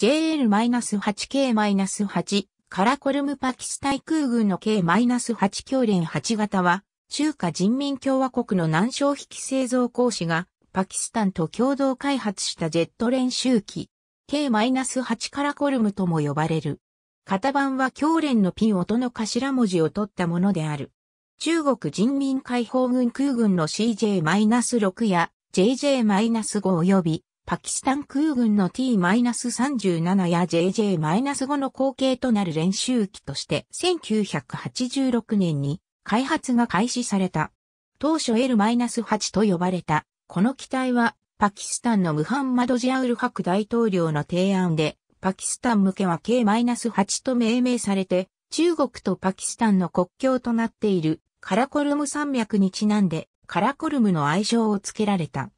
JL-8K-8 カラコルムパキス対空軍の K-8 教連8型は、中華人民共和国の南小引き製造工士が、パキスタンと共同開発したジェット練習機、K-8 カラコルムとも呼ばれる。型番は教連のピン音の頭文字を取ったものである。中国人民解放軍空軍の CJ-6 や JJ-5 及びパキスタン空軍の T-37 や JJ-5 の後継となる練習機として1986年に開発が開始された。当初 L-8 と呼ばれた、この機体はパキスタンのムハンマド・ジアウル・ハク大統領の提案で、パキスタン向けは K-8 と命名されて、中国とパキスタンの国境となっているカラコルム山脈にちなんでカラコルムの愛称を付けられた。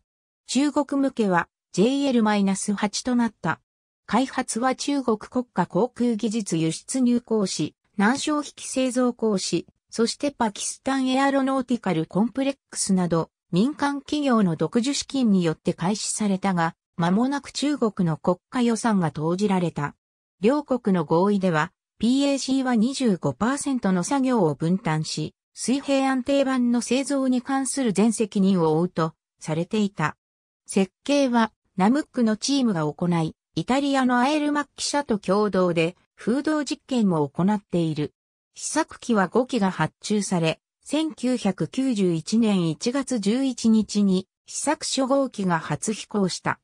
中国向けは JL-8 となった。開発は中国国家航空技術輸出入講師、南昇引製造講師、そしてパキスタンエアロノーティカルコンプレックスなど、民間企業の独自資金によって開始されたが、間もなく中国の国家予算が投じられた。両国の合意では、PAC は25%の作業を分担し、水平安定板の製造に関する全責任を負うとされていた。設計はナムックのチームが行い、イタリアのアエルマッキ社と共同で風洞実験も行っている。試作機は5機が発注され、1991年1月11日に試作初号機が初飛行した。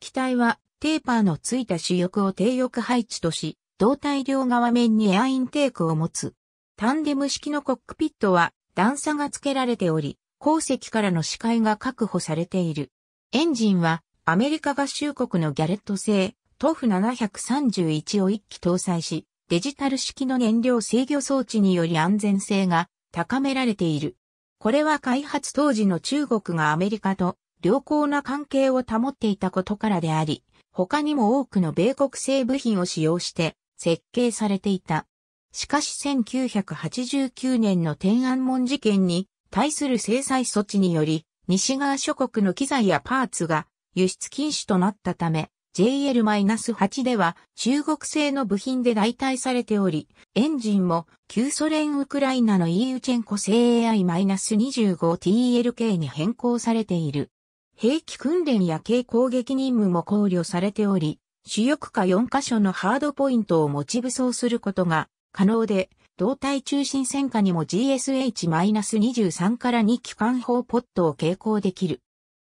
機体はテーパーのついた主翼を低翼配置とし、胴体両側面にエアインテークを持つ。タンデム式のコックピットは段差が付けられており、後席からの視界が確保されている。エンジンはアメリカ合衆国のギャレット製、トフ731を1機搭載し、デジタル式の燃料制御装置により安全性が高められている。これは開発当時の中国がアメリカと良好な関係を保っていたことからであり、他にも多くの米国製部品を使用して設計されていた。しかし1989年の天安門事件に対する制裁措置により、西側諸国の機材やパーツが輸出禁止となったため、JL-8 では中国製の部品で代替されており、エンジンも旧ソ連ウクライナの EU チェンコ製 AI-25TLK に変更されている。兵器訓練や軽攻撃任務も考慮されており、主翼下4カ所のハードポイントを持ち武装することが可能で、胴体中心戦下にも GSH-23 から2機関砲ポットを携行できる。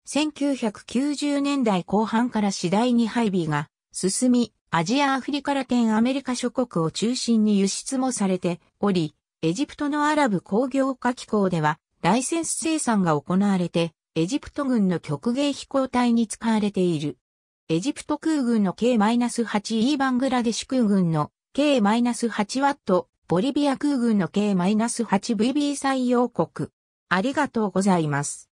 1990年代後半から次第に配備が進み、アジアアフリカラテンアメリカ諸国を中心に輸出もされており、エジプトのアラブ工業化機構ではライセンス生産が行われて、エジプト軍の極芸飛行隊に使われている。エジプト空軍の K-8E バングラデシュ空軍の K-8 ワット、ボリビア空軍の K-8VB 採用国。ありがとうございます。